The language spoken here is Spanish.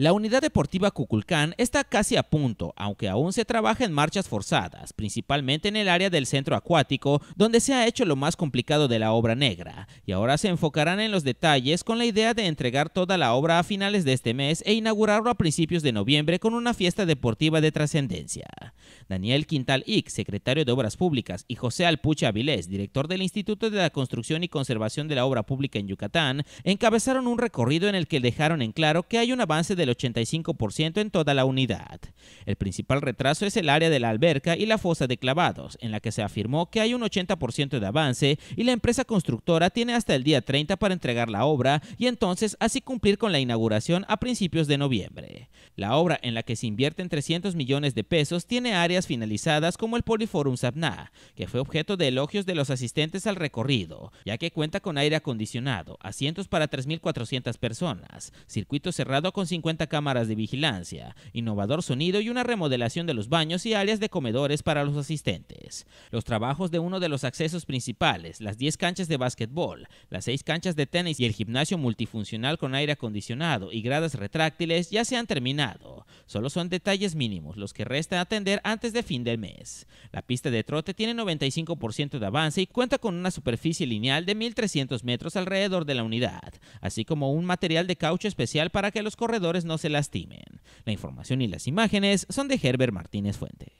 La unidad deportiva Cuculcán está casi a punto, aunque aún se trabaja en marchas forzadas, principalmente en el área del centro acuático, donde se ha hecho lo más complicado de la obra negra, y ahora se enfocarán en los detalles con la idea de entregar toda la obra a finales de este mes e inaugurarlo a principios de noviembre con una fiesta deportiva de trascendencia. Daniel Quintal Ix, secretario de Obras Públicas, y José Alpucha Avilés, director del Instituto de la Construcción y Conservación de la Obra Pública en Yucatán, encabezaron un recorrido en el que dejaron en claro que hay un avance de 85% en toda la unidad. El principal retraso es el área de la alberca y la fosa de clavados, en la que se afirmó que hay un 80% de avance y la empresa constructora tiene hasta el día 30 para entregar la obra y entonces así cumplir con la inauguración a principios de noviembre. La obra en la que se invierten 300 millones de pesos tiene áreas finalizadas como el Poliforum Sabna, que fue objeto de elogios de los asistentes al recorrido, ya que cuenta con aire acondicionado, asientos para 3.400 personas, circuito cerrado con 50 cámaras de vigilancia, innovador sonido y una remodelación de los baños y áreas de comedores para los asistentes. Los trabajos de uno de los accesos principales, las 10 canchas de básquetbol, las 6 canchas de tenis y el gimnasio multifuncional con aire acondicionado y gradas retráctiles ya se han terminado. Solo son detalles mínimos los que resta atender antes de fin del mes. La pista de trote tiene 95% de avance y cuenta con una superficie lineal de 1.300 metros alrededor de la unidad, así como un material de caucho especial para que los corredores no se lastimen. La información y las imágenes son de Herbert Martínez Fuentes.